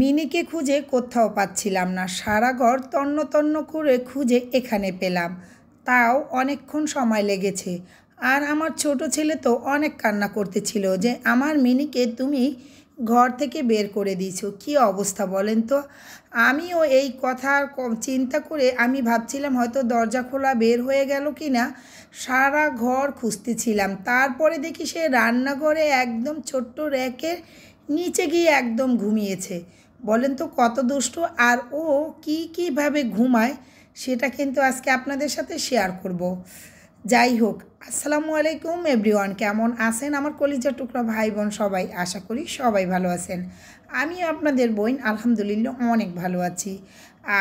মিনিকে খুঁজে কোথাও পাচ্ছিলাম না সারা ঘর তন্ন তন্ন করে খুঁজে এখানে পেলাম তাও অনেকক্ষণ সময় লেগেছে আর আমার ছোট ছেলে তো অনেক কান্না করতেছিল যে আমার মিনিকে তুমি ঘর থেকে বের করে দিয়েছো কি অবস্থা বলেন তো আমিও এই কথার চিন্তা করে আমি ভাবছিলাম হয়তো দরজা খোলা বের হয়ে গেল কি না সারা ঘর খুঁজতেছিলাম তারপরে দেখি সে রান্নাঘরে একদম ছোট্ট র্যাকের নিচে গিয়ে একদম ঘুমিয়েছে বলেন তো কত দুষ্ট আর ও কি কীভাবে ঘুমায় সেটা কিন্তু আজকে আপনাদের সাথে শেয়ার করব। যাই হোক আসসালামু আলাইকুম এভরিওয়ান কেমন আছেন আমার কলিজা টুকরা ভাই বোন সবাই আশা করি সবাই ভালো আছেন আমি আপনাদের বোন আলহামদুলিল্লাহ অনেক ভালো আছি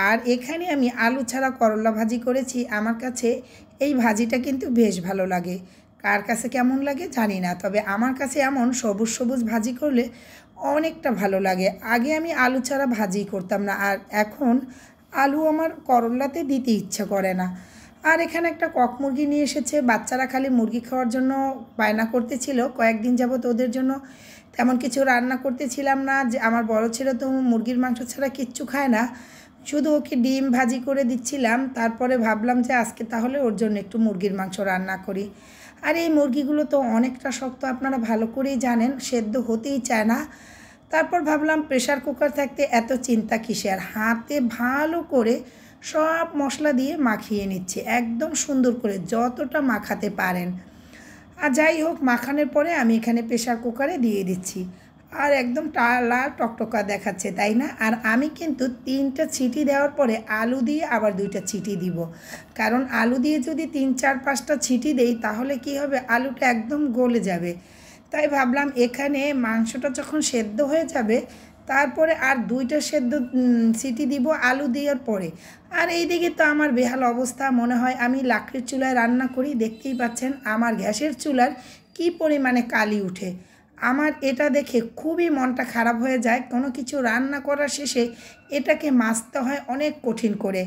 আর এখানে আমি আলু ছাড়া করলা ভাজি করেছি আমার কাছে এই ভাজিটা কিন্তু বেশ ভালো লাগে কার কাছে কেমন লাগে জানি না তবে আমার কাছে এমন সবুজ সবুজ ভাজি করলে অনেকটা ভালো লাগে আগে আমি আলু ছাড়া ভাজি করতাম না আর এখন আলু আমার করল্লাতে দিতে ইচ্ছে করে না আর এখানে একটা কক মুরগি নিয়ে এসেছে বাচ্চারা খালি মুরগি খাওয়ার জন্য বায়না করতেছিল কয়েকদিন যাবত ওদের জন্য তেমন কিছু রান্না করতেছিলাম না যে আমার বড় ছেলে তো মুরগির মাংস ছাড়া কিচ্ছু খায় না শুধু ওকে ডিম ভাজি করে দিচ্ছিলাম তারপরে ভাবলাম যে আজকে তাহলে ওর জন্য একটু মুরগির মাংস রান্না করি আর এই মুরগিগুলো তো অনেকটা শক্ত আপনারা ভালো করেই জানেন সেদ্ধ হতেই চায় না তারপর ভাবলাম প্রেশার কুকার থাকতে এত চিন্তা কিসে আর হাতে ভালো করে সব মশলা দিয়ে মাখিয়ে নিচ্ছে একদম সুন্দর করে যতটা মাখাতে পারেন আর যাই হোক মাখানোর পরে আমি এখানে প্রেশার কুকারে দিয়ে দিচ্ছি আর একদম লাল টকটকা দেখাচ্ছে তাই না আর আমি কিন্তু তিনটা ছিটি দেওয়ার পরে আলু দিয়ে আবার দুইটা ছিটি দিব কারণ আলু দিয়ে যদি তিন চার পাঁচটা ছিটি দেই তাহলে কি হবে আলুটা একদম গলে যাবে তাই ভাবলাম এখানে মাংসটা যখন সেদ্ধ হয়ে যাবে তারপরে আর দুইটা সেদ্ধ সিটি দিব আলু দেওয়ার পরে আর এইদিকে তো আমার বেহাল অবস্থা মনে হয় আমি লাকড়ির চুলায় রান্না করি দেখতেই পাচ্ছেন আমার গ্যাসের চুলার কি পরিমাণে কালি উঠে আমার এটা দেখে খুবই মনটা খারাপ হয়ে যায় কোনো কিছু রান্না করার শেষে এটাকে মাছতে হয় অনেক কঠিন করে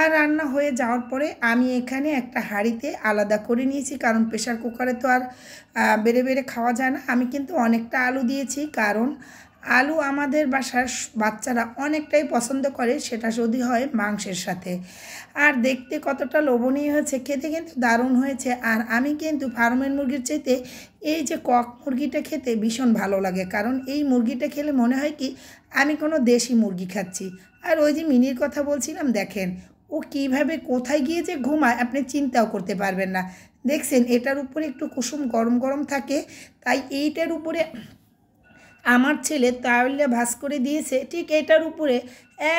আর রান্না হয়ে যাওয়ার পরে আমি এখানে একটা হাঁড়িতে আলাদা করে নিয়েছি কারণ প্রেশার কুকারে তো আর বেড়ে বেড়ে খাওয়া যায় না আমি কিন্তু অনেকটা আলু দিয়েছি কারণ আলু আমাদের বাসার বাচ্চারা অনেকটাই পছন্দ করে সেটা যদি হয় মাংসের সাথে আর দেখতে কতটা লোভনীয় হয়েছে খেতে কিন্তু দারুণ হয়েছে আর আমি কিন্তু ফার্মের মুরগির চাইতে এই যে কক মুরগিটা খেতে ভীষণ ভালো লাগে কারণ এই মুরগিটা খেলে মনে হয় কি আমি কোনো দেশি মুরগি খাচ্ছি আর ওই যে মিনির কথা বলছিলাম দেখেন ও কিভাবে কোথায় গিয়ে যে ঘুমায় আপনি চিন্তাও করতে পারবেন না দেখছেন এটার উপরে একটু কুসুম গরম গরম থাকে তাই এইটার উপরে আমার ছেলে তাওলে ভাস করে দিয়েছে ঠিক এটার উপরে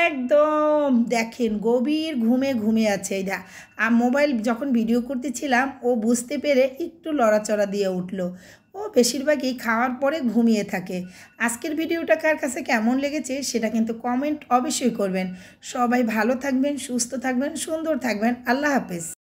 একদম দেখেন গভীর ঘুমে ঘুমে আছে এইটা আর মোবাইল যখন ভিডিও করতেছিলাম ও বুঝতে পেরে একটু লড়াচড়া দিয়ে উঠলো ও বেশিরভাগই খাওয়ার পরে ঘুমিয়ে থাকে আজকের ভিডিওটা কার কাছে কেমন লেগেছে সেটা কিন্তু কমেন্ট অবশ্যই করবেন সবাই ভালো থাকবেন সুস্থ থাকবেন সুন্দর থাকবেন আল্লাহ হাফেজ